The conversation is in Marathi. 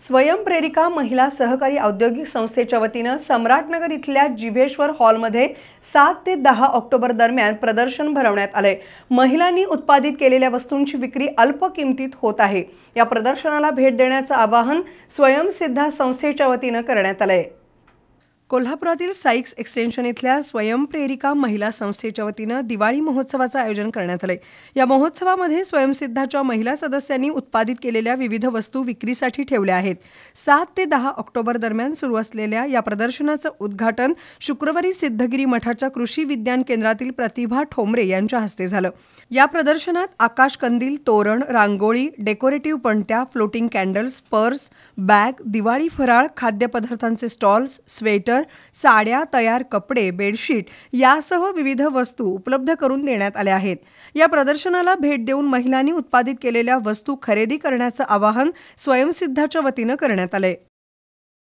स्वयंप्रेरिका महिला सहकारी औद्योगिक संस्थेच्या वतीनं सम्राटनगर इथल्या जिभेश्वर हॉलमध्ये सात ते दहा ऑक्टोबर दरम्यान प्रदर्शन भरवण्यात आलंय महिलांनी उत्पादित केलेल्या वस्तूंची विक्री अल्प किमतीत होत आहे या प्रदर्शनाला भेट देण्याचं आवाहन स्वयंसिद्धा संस्थेच्या वतीनं करण्यात आलंय कोल्हापुरातील साईक्स एक्सटेन्शन इथल्या स्वयंप्रेरिका महिला संस्थेच्या वतीनं दिवाळी महोत्सवाचं आयोजन करण्यात आलंय या महोत्सवामध्ये स्वयंसिद्धाच्या महिला सदस्यांनी उत्पादित केलेल्या विविध वस्तू विक्रीसाठी ठेवल्या आहेत सात ते दहा ऑक्टोबर दरम्यान सुरू असलेल्या या प्रदर्शनाचं उद्घाटन शुक्रवारी सिद्धगिरी मठाच्या कृषी विज्ञान केंद्रातील प्रतिभा ठोंबरे यांच्या हस्ते झालं या प्रदर्शनात आकाश कंदील तोरण रांगोळी डेकोरेटिव्ह पणत्या floating candles purse bag Diwali फराळ खाद्यपदार्थांचे स्टॉल्स स्वेटर साड्या तयार कपडे बेडशीट यासह विविध वस्तू उपलब्ध करून देण्यात आल्या आहेत या प्रदर्शनाला भेट देऊन महिलांनी उत्पादित केलेल्या वस्तू खरेदी करण्याचं आवाहन स्वयंसिद्धाच्या वतीनं करण्यात आलंय